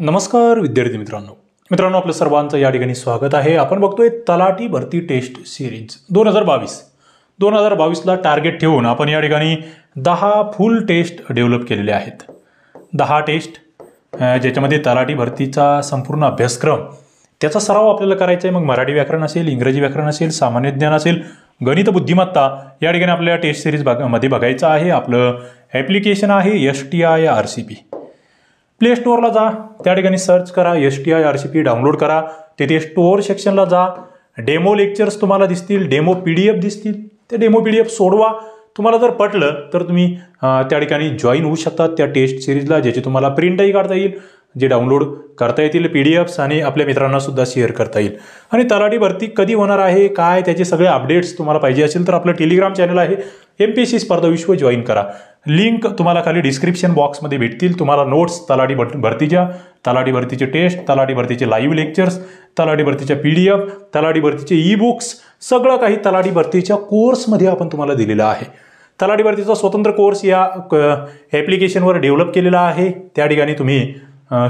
नमस्कार विद्यार्थी मित्रांनो मित्रांनो आपलं सर्वांचं या ठिकाणी स्वागत आहे आपण बघतोय तलाठी भरती टेस्ट सिरीज दोन हजार बावीस दोन हजार बावीसला टार्गेट ठेवून आपण या ठिकाणी दहा फुल टेस्ट डेव्हलप केलेले आहेत दहा टेस्ट ज्याच्यामध्ये तलाठी भरतीचा संपूर्ण अभ्यासक्रम त्याचा सराव आपल्याला करायचा आहे मग मराठी व्याकरण असेल इंग्रजी व्याकरण असेल सामान्य ज्ञान असेल गणित बुद्धिमत्ता या ठिकाणी आपल्याला टेस्ट सिरीज बघा मध्ये बघायचं आहे आपलं ॲप्लिकेशन आहे S T I R C P play स्टोअरला जा त्या ठिकाणी सर्च करा S T I R C P download करा तिथे स्टोअर सेक्शनला जा डेमो लेक्चर्स तुम्हाला दिसतील डेमो पी डी एफ दिसतील ते डेमो पी डी एफ सोडवा तुम्हाला जर पटलं तर तुम्ही त्या ठिकाणी जॉईन होऊ शकतात त्या टेस्ट सिरीजला ज्याची तुम्हाला प्रिंटही काढता येईल जे डाउनलोड करता येतील पी डी एफ्स आणि आपल्या मित्रांना सुद्धा शेअर करता येईल आणि तलाठी भरती कधी होणार आहे काय त्याचे सगळे अपडेट्स तुम्हाला पाहिजे असेल तर आपलं टेलिग्राम चॅनल आहे एम पी एस सी स्पर्धा विश्व जॉईन करा लिंक तुम्हाला खाली डिस्क्रिप्शन बॉक्समध्ये भेटतील तुम्हाला नोट्स तलाठी भर भरतीच्या तलाठी भरतीचे टेस्ट तलाठी भरतीचे लाईव्ह लेक्चर्स तलाठी भरतीच्या पी डी एफ तलाठी भरतीचे ई बुक्स सगळं काही तलाठी भरतीच्या कोर्समध्ये आपण तुम्हाला दिलेलं आहे तलाठी भरतीचा स्वतंत्र कोर्स या ॲप्लिकेशनवर डेव्हलप केलेला आहे त्या ठिकाणी तुम्ही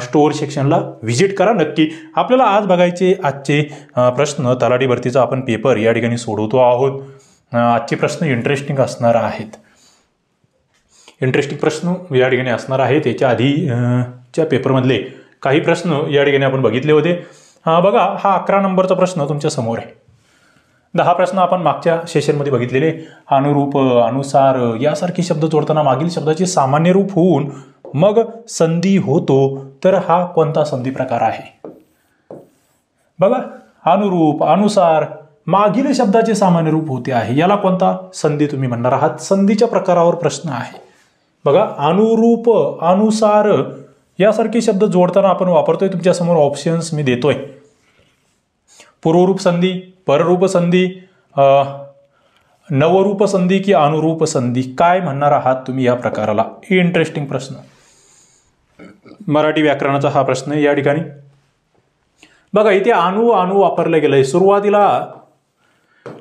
स्टोअर सेक्शनला व्हिजिट करा नक्की आपल्याला आज बघायचे आजचे प्रश्न तलाठी भरतीचा आपण पेपर या ठिकाणी सोडवतो आहोत आजचे प्रश्न इंटरेस्टिंग असणार आहेत इंटरेस्टिंग प्रश्न या ठिकाणी असणार आहे त्याच्या आधीच्या पेपरमधले काही प्रश्न या ठिकाणी आपण बघितले होते बघा हा अकरा नंबरचा प्रश्न तुमच्या समोर आहे दहा प्रश्न आपण मागच्या सेशनमध्ये बघितलेले अनुरूप अनुसार यासारखे शब्द जोडताना मागील शब्दाचे सामान्य रूप होऊन मग संधी होतो तर हा कोणता संधी प्रकार आहे बघा अनुरूप अनुसार मागील शब्दाचे सामान्य रूप होते आहे याला कोणता संधी तुम्ही म्हणणार आहात संधीच्या प्रकारावर प्रश्न आहे बघा अनुरूप अनुसार यासारखे शब्द जोडताना आपण वापरतोय तुमच्यासमोर ऑप्शन्स मी देतोय पूर्वरूप संधी पररूप संधी नवरूप संधी की अनुरूप संधी काय म्हणणार आहात तुम्ही या प्रकाराला इंटरेस्टिंग प्रश्न मराठी व्याकरणाचा हा प्रश्न आहे या ठिकाणी बघा इथे अनु अणू वापरलं गेलं सुरुवातीला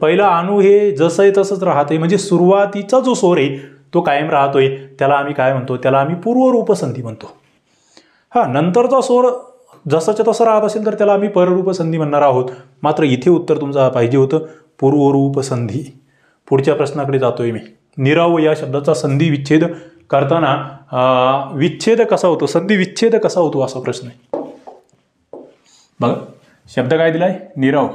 पहिला अनु हे जसं आहे तसंच राहते म्हणजे सुरुवातीचा जो स्वर आहे तो कायम राहतोय त्याला आम्ही काय म्हणतो त्याला आम्ही पूर्वरूपसंधी म्हणतो हा नंतरचा स्वर जसाच्या तसं राहत असेल तर त्याला आम्ही संधी म्हणणार आहोत मात्र इथे उत्तर तुमचं पाहिजे होतं पूर्वरूपसंधी पुढच्या प्रश्नाकडे जातोय मी निराव या शब्दाचा संधी विच्छेद करताना विच्छेद कसा होतो संधी विच्छेद कसा होतो असा प्रश्न आहे बघा शब्द काय दिलाय निराव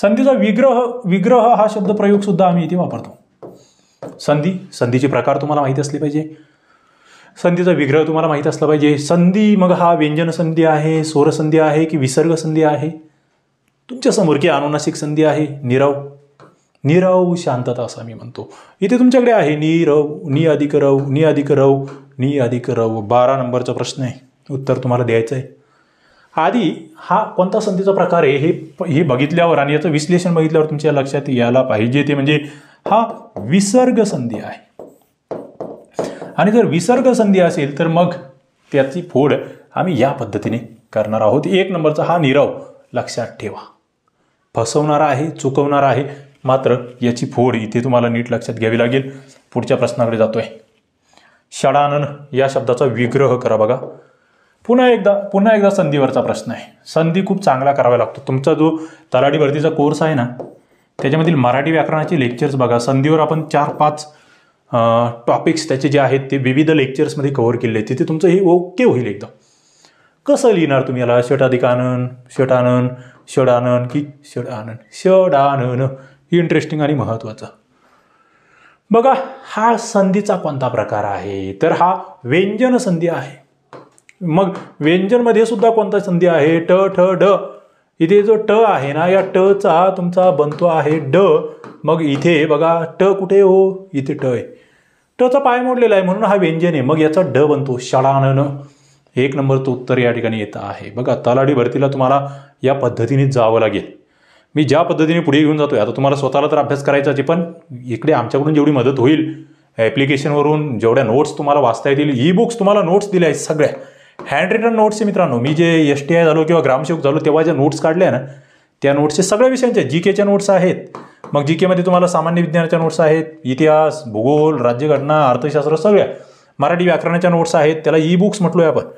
संधीचा विग्रह विग्रह हा शब्द प्रयोग सुद्धा आम्ही इथे वापरतो संधी संधीचे प्रकार तुम्हाला माहीत असले पाहिजे संधीचा विग्रह तुम्हाला माहीत असला पाहिजे संधी मग हा व्यंजन संधी आहे संधी आहे की विसर्ग संधी आहे तुमच्यासमोर की अनुनासिक संधी आहे निरव निरव शांतता असं मी म्हणतो इथे तुमच्याकडे आहे नीरव नि अधिक रव नि अधिक रव नि अधिक रव बारा नंबरचा प्रश्न आहे उत्तर तुम्हाला द्यायचं आहे आधी हा कोणता संधीचा प्रकार आहे हे हे बघितल्यावर आणि याचं विश्लेषण बघितल्यावर तुमच्या लक्षात यायला पाहिजे ते म्हणजे हा विसर्ग संधी आहे आणि जर विसर्ग संधी असेल तर मग त्याची फोड आम्ही या पद्धतीने करणार आहोत एक नंबरचा हा निरव लक्षात ठेवा फसवणारा आहे चुकवणारा आहे मात्र याची फोड इथे तुम्हाला नीट लक्षात घ्यावी लागेल पुढच्या प्रश्नाकडे जातोय षडानन या शब्दाचा विग्रह करा बघा पुन्हा एकदा पुन्हा एकदा संधीवरचा प्रश्न आहे संधी खूप चांगला करावा लागतो तुमचा जो तलाठी भरतीचा कोर्स आहे ना त्याच्यामधील मराठी व्याकरणाचे लेक्चर्स बघा संधीवर आपण चार पाच टॉपिक्स त्याचे जे आहेत ते विविध लेक्चर्समध्ये कव्हर केले तिथे तुमचं हे ओके होईल एकदम कसं लिहिणार तुम्ही याला षटाधिक आनंद षटानन षडानन की षडानन षडानन ही इंटरेस्टिंग आणि महत्वाचं बघा हा संधीचा कोणता प्रकार आहे तर हा व्यंजन संधी आहे मग व्यंजनमध्ये सुद्धा कोणता संधी आहे ट ठ ढ इथे जो ट आहे ना या टचा तुमचा बनतो आहे ड मग इथे बघा ट कुठे हो इथे ट आहे टचा पाय मोडलेला आहे म्हणून हा व्यंजन आहे मग याचा ड बनतो न एक नंबरचं उत्तर या ठिकाणी येतं आहे बघा तलाठी भरतीला तुम्हाला या पद्धतीने जावं लागेल मी ज्या पद्धतीने पुढे घेऊन जातो आता तुम्हाला स्वतःला तर अभ्यास करायचा जे पण इकडे आमच्याकडून जेवढी मदत होईल ॲप्लिकेशनवरून जेवढ्या नोट्स तुम्हाला वाचता येतील ई बुक्स तुम्हाला नोट्स दिल्या आहेत सगळ्या हँड नोट्स नोट्सचे मित्रांनो मी जे एस टी आय झालो किंवा ग्रामसेवक झालो तेव्हा ज्या नोट्स काढल्या ना त्या नोट्सचे सगळ्या विषयांचे जी केच्या नोट्स आहेत मग जी केमध्ये तुम्हाला सामान्य विज्ञानाच्या नोट्स आहेत इतिहास भूगोल राज्यघटना अर्थशास्त्र सगळ्या मराठी व्याकरणाच्या नोट्स आहेत त्याला ई बुक्स म्हटलो आहे आपण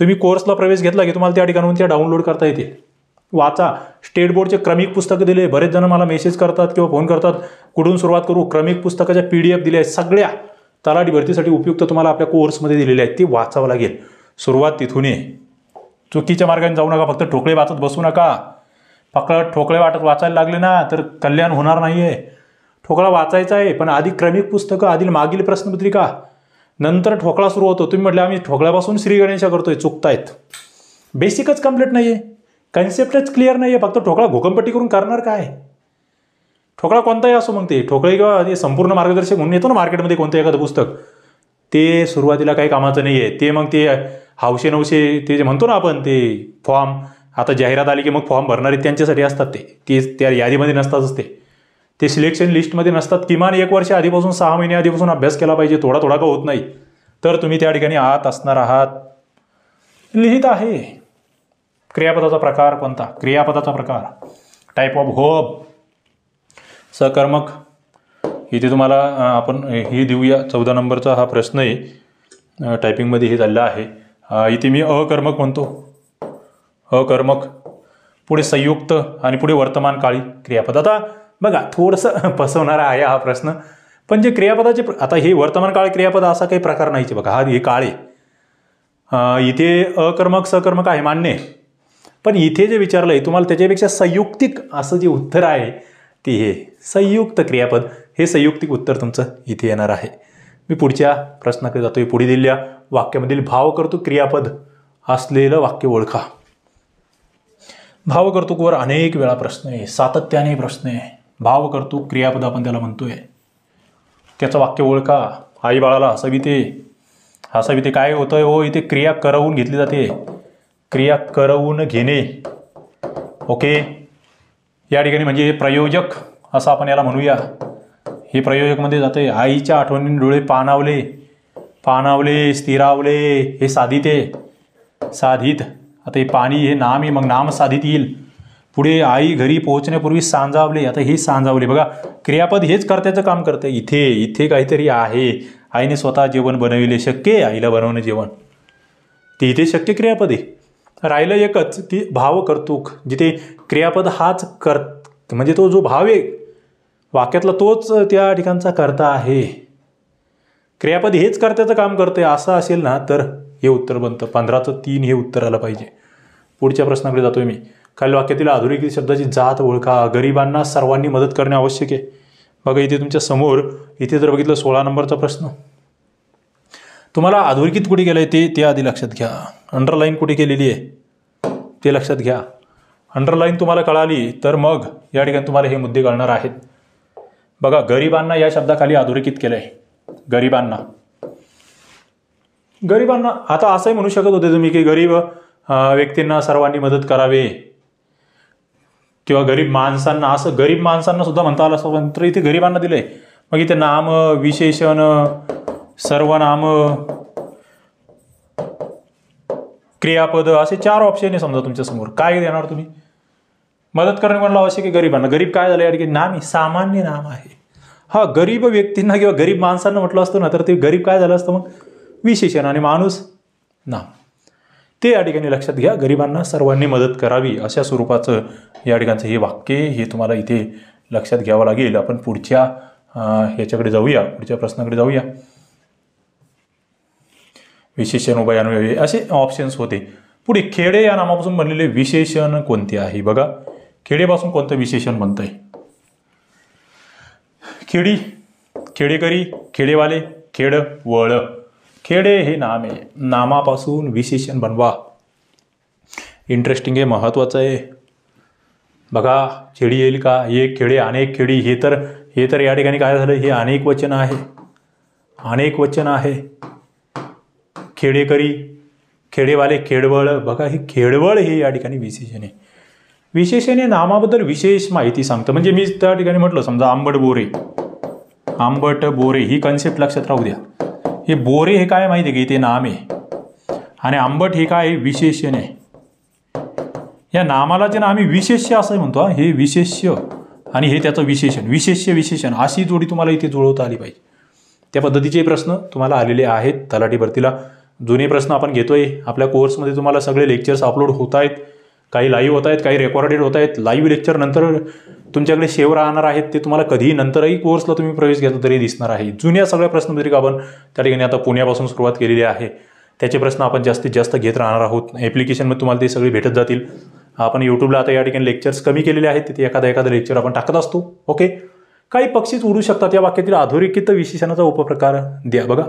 तुम्ही कोर्सला प्रवेश घेतला की तुम्हाला त्या ठिकाणून त्या डाउनलोड करता येतील वाचा स्टेट बोर्डचे क्रमिक पुस्तकं दिले बरेच जण मला मेसेज करतात किंवा फोन करतात कुठून सुरुवात करू क्रमिक पुस्तकाच्या पी डी एफ दिल्या आहेत सगळ्या तलाठी भरतीसाठी उपयुक्त तुम्हाला आपल्या कोर्समध्ये दिलेल्या आहेत ती वाचावं लागेल सुरुवात तिथून आहे चुकीच्या मार्गाने जाऊ नका फक्त ठोकळे वाचत बसू नका फक्त ठोकळे वाटत वाचायला लागले ना तर कल्याण होणार नाही आहे ठोकळा वाचायचा आहे पण आधी क्रमिक पुस्तकं आधी मागील प्रश्नपत्रिका नंतर ठोकळा सुरू होतो तुम्ही म्हटलं आम्ही ठोकळ्यापासून श्री गणेशा करतोय चुकतायत बेसिकच कम्प्लीट नाही आहे कन्सेप्टच क्लिअर नाही आहे फक्त ठोकळा घोकंपट्टी करून करणार काय ठोकळा कोणताही असो मग ते ठोकळे किंवा संपूर्ण मार्गदर्शक म्हणून येतो ना मार्केटमध्ये कोणतं एखादं पुस्तक ते सुरुवातीला काही कामाचं नाही आहे ते मग ते हावशे नवशे ते जे म्हणतो ना आपण ते फॉर्म आता जाहिरात आली की मग फॉर्म भरणारे त्यांच्यासाठी असतात ते ते त्या यादीमध्ये नसतातच ते ते सिलेक्शन लिस्टमध्ये नसतात किमान एक वर्ष आधीपासून सहा महिने आधीपासून अभ्यास केला पाहिजे थोडा थोडा का होत नाही तर तुम्ही त्या ठिकाणी आत असणार आहात लिहित आहे क्रियापदाचा प्रकार कोणता क्रियापदाचा प्रकार टाईप ऑफ होब सकर्मक इथे तुम्हाला आपण हे देऊया चौदा नंबरचा हा प्रश्न आहे टायपिंगमध्ये हे झालेला आहे इथे मी अकर्मक म्हणतो अकर्मक पुढे संयुक्त आणि पुढे वर्तमान काळी क्रियापद आता बघा थोडंसं फसवणारा आहे हा प्रश्न पण जे क्रियापदाचे आता हे वर्तमान काळ क्रियापद असा काही प्रकार नाहीचे बघा हा हे काळे इथे अकर्मक सकर्मक आहे मान्य पण इथे जे विचारलं आहे तुम्हाला त्याच्यापेक्षा संयुक्तिक असं जे उत्तर आहे ते हे संयुक्त क्रियापद हे संयुक्तिक उत्तर तुमचं इथे येणार आहे मी पुढच्या प्रश्नाकडे जातो पुढे दिलेल्या वाक्यामधील भाव करतो क्रियापद असलेलं वाक्य ओळखा भावकर्तुकवर अनेक वेळा प्रश्न आहे सातत्याने प्रश्न आहे भावकर्तुक क्रियापद आपण त्याला म्हणतोय त्याचं वाक्य ओळखा आई बाळाला हसविते हसविते काय होतंय हो इथे क्रिया करवून घेतली जाते क्रिया करवून घेणे ओके या ठिकाणी म्हणजे प्रयोजक असं आपण याला म्हणूया हे प्रयोजकमध्ये जातं आहे आईच्या आठवणीने डोळे पानावले पानावले स्थिरावले हे आहे साधित आता हे पाणी हे नाम आहे मग नाम साधित येईल पुढे आई घरी पोहोचण्यापूर्वी सांजावले आता हे सांजावले बघा क्रियापद हेच कर्त्याचं काम करतं इथे इथे काहीतरी आहे आईने स्वतः जेवण बनविले शक्य आहे आईला बनवणं जेवण ते इथे शक्य क्रियापद आहे राहिलं एकच ती भाव कर्तुक जिथे क्रियापद हाच कर म्हणजे तो जो भाव आहे वाक्यातला तोच त्या ठिकाणचा कर्ता आहे क्रियापद हेच कर्त्याचं काम करते असं असेल ना तर हे उत्तर बनतं पंधराचं तीन हे उत्तर आलं पाहिजे पुढच्या प्रश्नाकडे जातोय मी खाली वाक्यातील आधुनिक शब्दाची जात ओळखा गरिबांना सर्वांनी मदत करणे आवश्यक आहे बघा इथे तुमच्या समोर इथे जर बघितलं सोळा नंबरचा प्रश्न तुम्हाला अधोरेखित कुठे गेलं आहे ते ते आधी लक्षात घ्या अंडरलाईन कुठे केलेली आहे ते लक्षात घ्या अंडरलाईन तुम्हाला कळाली तर मग या ठिकाणी तुम्हाला हे मुद्दे कळणार आहेत बघा गरिबांना या शब्दाखाली अधोरेखित केलं आहे गरिबांना गरिबांना आता असंही म्हणू शकत होते तुम्ही की गरीब व्यक्तींना सर्वांनी मदत करावे किंवा गरीब माणसांना असं गरीब माणसांना सुद्धा म्हणता आलं असं तर इथे गरिबांना दिलंय मग इथे नाम विशेषण सर्वनाम क्रियापद असे चार ऑप्शन आहे समजा तुमच्यासमोर काय देणार तुम्ही मदत करणे म्हणलं आवश्यक आहे गरिबांना गरीब काय झालं या ठिकाणी नाम सामान्य नाम आहे हा गरीब व्यक्तींना किंवा गरीब माणसांना म्हटलं असतं ना तर ते गरीब काय झालं असतं मग विशेषण आणि माणूस नाम ते या ठिकाणी लक्षात घ्या गरिबांना सर्वांनी मदत करावी अशा स्वरूपाचं या ठिकाणचं हे वाक्य हे तुम्हाला इथे लक्षात घ्यावं लागेल आपण पुढच्या ह्याच्याकडे जाऊया पुढच्या प्रश्नाकडे जाऊया विशेषण उभयान्वय असे ऑप्शन्स होते पुढे खेडे या नामापासून बनलेले विशेषण कोणते आहे बघा खेडेपासून कोणतं विशेषण म्हणतं आहे खेडी खेडेकरी खेडेवाले खेड वळ खेडे हे नाम आहे नामापासून विशेषण बनवा इंटरेस्टिंग आहे महत्त्वाचं आहे बघा खेडी येईल का एक खेडे अनेक खेडी हे तर हे तर या ठिकाणी काय झालं हे अनेक वचन आहे अनेक वचन आहे खेडेकरी खेडेवाले खेडवळ बघा हे खेडवळ हे या ठिकाणी विशेषण आहे विशेषणे नामाबद्दल विशेष माहिती सांगतं म्हणजे मी त्या ठिकाणी म्हटलं समजा आंबट बोरे आंबट बोरे ही कन्सेप्ट लक्षात राहू द्या हे बोरे हे काय माहिती आहे की ते नाम आहे आणि आंबट हे काय विशेषण आहे या नामाला जे ना आम्ही विशेष्य असं म्हणतो हे विशेष्य आणि हे त्याचं विशेषण विशेष्य विशेषण अशी जोडी तुम्हाला इथे जुळवता आली पाहिजे त्या पद्धतीचे प्रश्न तुम्हाला आलेले आहेत तलाठी भरतीला जुने प्रश्न आपण घेतोय आपल्या कोर्समध्ये तुम्हाला सगळे लेक्चर्स अपलोड होत आहेत काही लाईव्ह होत आहेत काही रेकॉर्डेड होत आहेत लाईव्ह लेक्चर नंतर तुमच्याकडे शेव राहणार आहेत ते तुम्हाला कधीही नंतरही कोर्सला तुम्ही प्रवेश घेतला तरी दिसणार आहे जुन्या सगळ्या प्रश्नपत्रिका आपण त्या ठिकाणी आता पुण्यापासून सुरुवात केलेली आहे त्याचे प्रश्न आपण जास्तीत जास्त घेत राहणार आहोत ॲप्लिकेशनमध्ये तुम्हाला ते सगळे भेटत जातील आपण यूट्यूबला आता या ठिकाणी लेक्चर्स कमी केलेले आहेत तिथे एखादा एखादा लेक्चर आपण टाकत असतो ओके काही पक्षीच उडू शकतात या वाक्यातील अधोरेखित विशेषणाचा उपप्रकार द्या बघा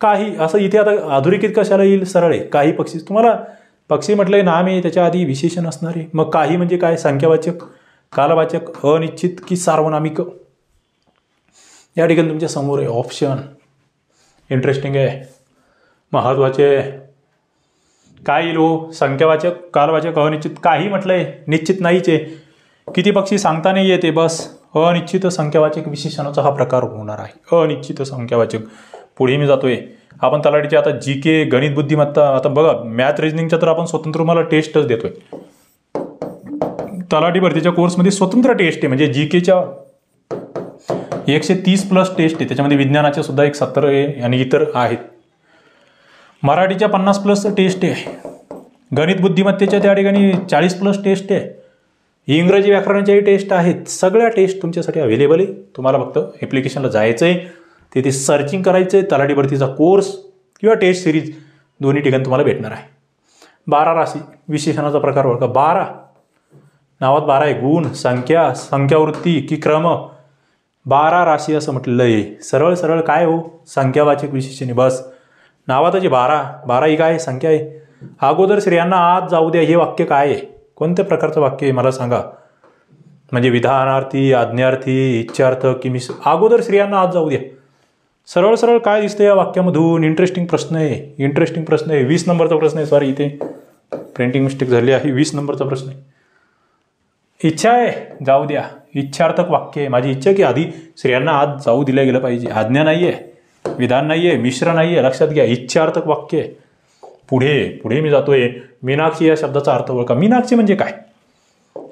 काही असं इथे आता अधोरेखित कशाला येईल सरळ आहे काही पक्षी तुम्हाला पक्षी म्हटले नाम आहे त्याच्या आधी विशेषण असणारे मग काही म्हणजे काय संख्यावाचक कालवाचक अनिश्चित की सार्वनामिक या ठिकाणी तुमच्या समोर आहे ऑप्शन इंटरेस्टिंग आहे महत्त्वाचे काय येईल हो? संख्यावाचक कालवाचक अनिश्चित काही म्हटलंय निश्चित नाहीच आहे किती पक्षी सांगता नाही येते बस अनिश्चित संख्यावाचक विशेषणाचा हा प्रकार होणार आहे अनिश्चित संख्यावाचक पुढे मी जातोय आपण तलाठीची आता जी के गणित बुद्धिमत्ता आता बघा मॅथ रिजनिंगच्या तर आपण स्वतंत्र मला टेस्टच देतोय तलाठी भरतीच्या कोर्समध्ये स्वतंत्र टेस्ट आहे म्हणजे जी केच्या एकशे तीस प्लस टेस्ट आहे त्याच्यामध्ये विज्ञानाच्या सुद्धा एक सत्तर आहे आणि इतर आहेत मराठीच्या पन्नास प्लस टेस्ट आहे गणित बुद्धिमत्तेच्या त्या ठिकाणी चाळीस प्लस टेस्ट आहे इंग्रजी व्याकरणाच्याही टेस्ट आहेत सगळ्या टेस्ट तुमच्यासाठी अवेलेबल आहे तुम्हाला फक्त ॲप्लिकेशनला जायचं आहे तिथे सर्चिंग करायचं आहे तलाठी भरतीचा कोर्स किंवा टेस्ट सिरीज दोन्ही ठिकाणी तुम्हाला भेटणार आहे बारा राशी विशेषणाचा प्रकार ओळखा बारा नावात बारा आहे गुण संख्या संख्यावृत्ती की क्रम बारा राशी असं म्हटलं आहे सरळ सरळ काय हो संख्यावाचक विशेषणे बस जे बारा बारा ही काय संख्या आहे अगोदर स्त्रियांना आज जाऊ द्या हे वाक्य काय आहे कोणत्या प्रकारचं वाक्य आहे मला सांगा म्हणजे विधानार्थी आज्ञार्थी इच्छार्थ मी अगोदर स्त्रियांना आज जाऊ द्या सरळ सरळ काय दिसतं या वाक्यामधून इंटरेस्टिंग प्रश्न आहे इंटरेस्टिंग प्रश्न आहे वीस नंबरचा प्रश्न आहे सॉरी इथे प्रिंटिंग मिस्टेक झाली आहे वीस नंबरचा प्रश्न आहे इच्छा आहे जाऊ द्या इच्छार्थक वाक्य आहे माझी इच्छा की आधी स्त्रियांना आज जाऊ दिलं गेलं पाहिजे आज्ञा नाही आहे विधान नाही आहे मिश्र नाही आहे लक्षात घ्या इच्छार्थक वाक्य आहे पुढे पुढे मी जातोय मीनाक्षी या शब्दाचा अर्थ ओळखा मीनाक्षी म्हणजे काय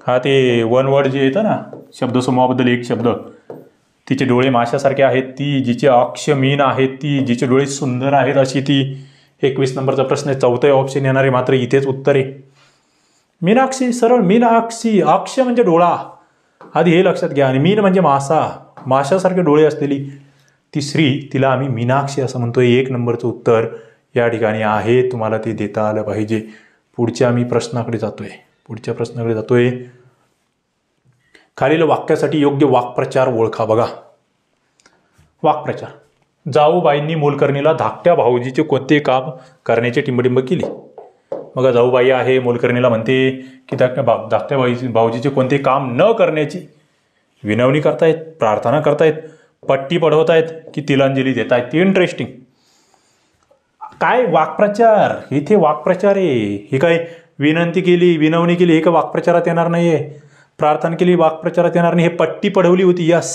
हा ते वन वर्ड जे येतं ना शब्दसमूहाबद्दल एक शब्द तिचे डोळे माशासारखे आहेत ती जिचे अक्ष मीन आहेत ती जिचे डोळे सुंदर आहेत अशी ती एकवीस नंबरचा प्रश्न आहे चौथे ऑप्शन येणारे मात्र इथेच उत्तर आहे मीनाक्षी सरळ मीनाक्षी अक्ष म्हणजे डोळा आधी हे लक्षात घ्या आणि मीन म्हणजे मासा माशासारखे डोळे असलेली ती श्री तिला आम्ही मीनाक्षी असं म्हणतो एक नंबरचं उत्तर या ठिकाणी आहे तुम्हाला ते देता आलं पाहिजे पुढच्या आम्ही प्रश्नाकडे जातोय पुढच्या प्रश्नाकडे जातोय खालील वाक्यासाठी योग्य वाक्प्रचार ओळखा बघा वाक्प्रचार जाऊबाईंनी मोलकर्णीला धाकट्या भाऊजीचे कोणते काम करण्याची टिंबटिंब केली मग जाऊबाई आहे मोलकर्णीला म्हणते की धाकट्या भा धाकट्या भाऊजी भाऊजीचे कोणते काम न करण्याची विनवणी करतायत प्रार्थना करतायत पट्टी पडवतायत की तिलांजली देत आहेत इंटरेस्टिंग काय वाक्प्रचार इथे वाक्प्रचार आहे हे काय विनंती केली विनवणी केली हे का वाक्प्रचारात येणार नाही प्रार्थना केली वाक्प्रचारात येणार नाही हे पट्टी पढवली होती यस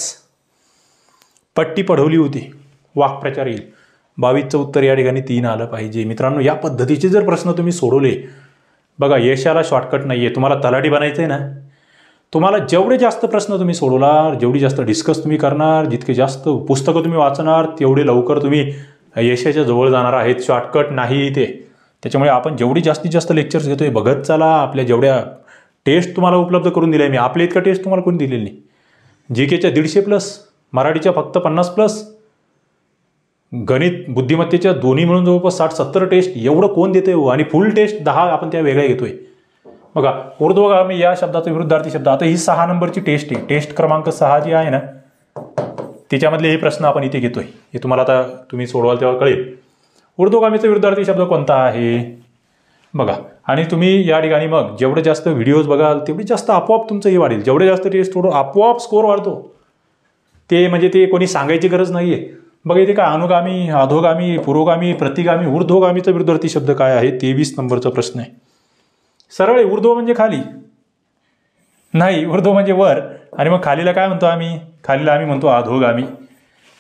पट्टी पढवली होती वाक्प्रचार येईल बावीसचं उत्तर या ठिकाणी तीन आलं पाहिजे मित्रांनो या पद्धतीचे जर प्रश्न तुम्ही सोडवले बघा यशाला शॉर्टकट नाही आहे तुम्हाला तलाठी बनायचं आहे ना तुम्हाला जेवढे जास्त प्रश्न तुम्ही सोडवणार जेवढी जास्त डिस्कस तुम्ही करणार जितके जास्त पुस्तकं तुम्ही वाचणार तेवढे लवकर तुम्ही यशाच्या जवळ जाणार आहेत शॉर्टकट नाही ते त्याच्यामुळे आपण जेवढी जास्तीत जास्त लेक्चर्स घेतो आहे बघत चला आपल्या जेवढ्या टेस्ट तुम्हाला उपलब्ध करून आहे मी आपल्या इतका टेस्ट तुम्हाला कोणी दिलेली नाही जी केच्या दीडशे प्लस मराठीच्या फक्त पन्नास प्लस गणित बुद्धिमत्तेच्या दोन्ही मिळून जवळपास साठ सत्तर टेस्ट एवढं कोण देते हो आणि फुल टेस्ट दहा आपण त्या वेगळ्या घेतोय बघा मी या शब्दाचा विरुद्धार्थी शब्द आता ही सहा नंबरची टेस्ट आहे टेस्ट क्रमांक सहा जी आहे ना त्याच्यामधले हे प्रश्न आपण इथे घेतोय हे तुम्हाला आता तुम्ही सोडवाल तेव्हा कळेल ऊर्ध्वगामीचा विरुद्धार्थी शब्द कोणता आहे बघा आणि तुम्ही या ठिकाणी मग जेवढे जास्त व्हिडिओज बघाल तेवढी जास्त आपोआप तुमचं हे वाढेल जेवढे जास्त टेस्ट थोडं आपोआप स्कोर वाढतो ते म्हणजे ते कोणी सांगायची गरज नाही आहे बघा इथे काय अनुगामी अधोगामी पुरोगामी प्रतिगामी ऊर्ध्वगामीचा विरुद्धार्थी शब्द काय आहे तेवीस नंबरचा प्रश्न आहे सरळ आहे ऊर्ध्व म्हणजे खाली नाही ऊर्ध्व म्हणजे वर आणि मग खालीला काय म्हणतो आम्ही खालीला आम्ही म्हणतो अधोगामी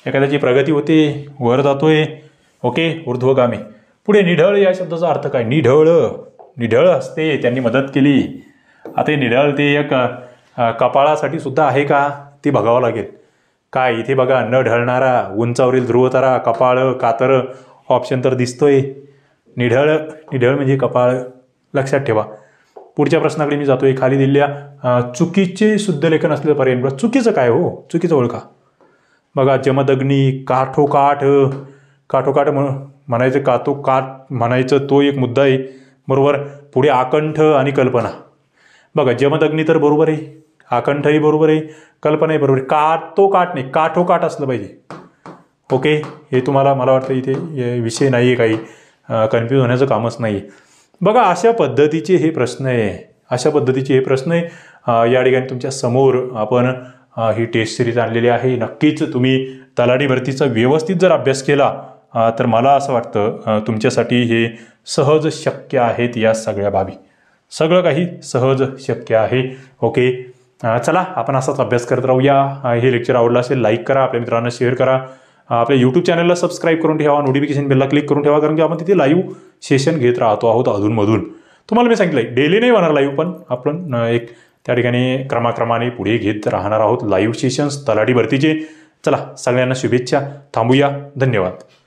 एखाद्याची प्रगती होते वर जातोय ओके ऊर्ध्वगामी पुढे निढळ या शब्दाचा अर्थ काय निढळ निढळ असते त्यांनी मदत केली आता निढळ ते एक कपाळासाठी सुद्धा आहे का ते बघावं लागेल काय इथे बघा न ढळणारा उंचावरील ध्रुवतारा कपाळ कातर ऑप्शन तर दिसतोय निढळ निढळ म्हणजे कपाळ लक्षात ठेवा पुढच्या प्रश्नाकडे मी जातोय खाली दिलेल्या चुकीचे शुद्धलेखन असलेलं पर्याय चुकीचं काय हो चुकीचं ओळखा बघा जमदग्नी काठोकाठ काठोकाठ म्हणून म्हणायचं का तो काठ म्हणायचं तो एक मुद्दा आहे बरोबर पुढे आकंठ आणि कल्पना बघा जमदग्नी तर बरोबर आहे आकंठही बरोबर आहे कल्पनाही बरोबर आहे काट तो काट नाही काठोकाठ असलं पाहिजे ओके हे तुम्हाला मला वाटतं इथे विषय नाही आहे काही कन्फ्यूज होण्याचं कामच नाही आहे बघा अशा पद्धतीचे हे प्रश्न आहे अशा पद्धतीचे हे प्रश्न आहे या ठिकाणी तुमच्या समोर आपण ही टेस्ट सिरीज आणलेली आहे नक्कीच तुम्ही तलाठी भरतीचा व्यवस्थित जर अभ्यास केला तर मला असं वाटतं तुमच्यासाठी हे सहज शक्य आहेत या सगळ्या बाबी सगळं काही सहज शक्य आहे ओके चला आपण असाच अभ्यास करत राहूया हे लेक्चर आवडलं असेल लाईक करा आपल्या मित्रांना शेअर करा आपल्या यूट्यूब चॅनलला सबस्क्राईब करून ठेवा नोटिफिकेशन बेलला क्लिक करून ठेवा कारण की आपण तिथे लाईव्ह सेशन घेत राहतो आहोत अधूनमधून तुम्हाला मी सांगितलं डेली नाही होणार लाईव्ह पण आपण एक त्या ठिकाणी क्रमाक्रमाने पुढे घेत राहणार आहोत लाईव्ह सेशन्स तलाठी भरतीचे चला सगळ्यांना शुभेच्छा थांबूया धन्यवाद